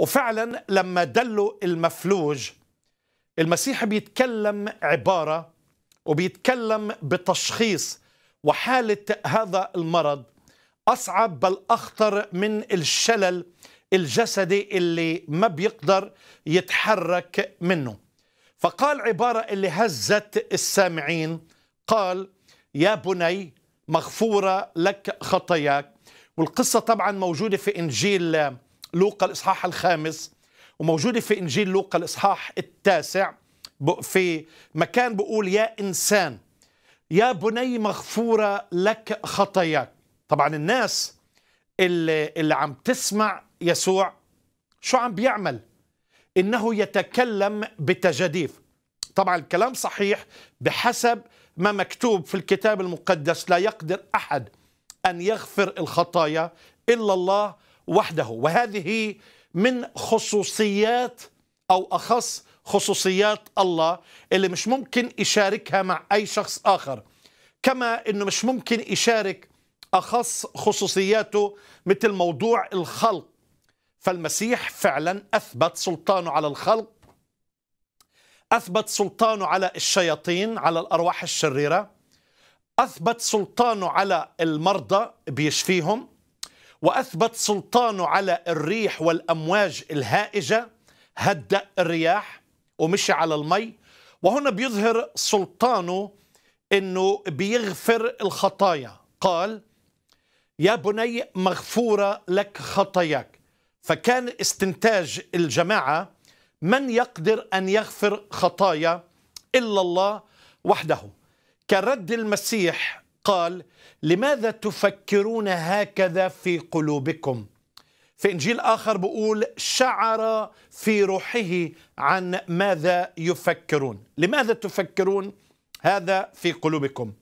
وفعلا لما دلوا المفلوج المسيح بيتكلم عبارة وبيتكلم بتشخيص وحالة هذا المرض أصعب بل أخطر من الشلل الجسدي اللي ما بيقدر يتحرك منه فقال عبارة اللي هزت السامعين قال يا بني مغفورة لك خطاياك والقصة طبعا موجودة في إنجيل لوقا الإصحاح الخامس وموجودة في إنجيل لوقا الإصحاح التاسع في مكان بقول يا إنسان يا بني مغفورة لك خطاياك طبعا الناس اللي, اللي عم تسمع يسوع شو عم بيعمل إنه يتكلم بتجديف طبعا الكلام صحيح بحسب ما مكتوب في الكتاب المقدس لا يقدر أحد أن يغفر الخطايا إلا الله وحده وهذه من خصوصيات أو أخص خصوصيات الله اللي مش ممكن يشاركها مع أي شخص آخر كما أنه مش ممكن يشارك أخص خصوصياته مثل موضوع الخلق فالمسيح فعلا أثبت سلطانه على الخلق أثبت سلطانه على الشياطين على الأرواح الشريرة أثبت سلطانه على المرضى بيشفيهم وأثبت سلطانه على الريح والأمواج الهائجة هدأ الرياح ومشي على المي وهنا بيظهر سلطانه أنه بيغفر الخطايا قال يا بني مغفورة لك خطاياك فكان استنتاج الجماعة من يقدر أن يغفر خطايا إلا الله وحده كرد المسيح قال لماذا تفكرون هكذا في قلوبكم في إنجيل آخر بقول شعر في روحه عن ماذا يفكرون لماذا تفكرون هذا في قلوبكم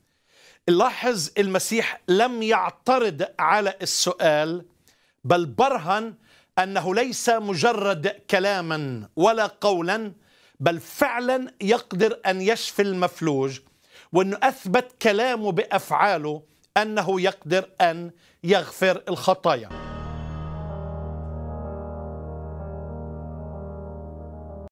لاحظ المسيح لم يعترض على السؤال بل برهن انه ليس مجرد كلاما ولا قولا بل فعلا يقدر ان يشفي المفلوج وأنه أثبت كلامه بأفعاله أنه يقدر أن يغفر الخطايا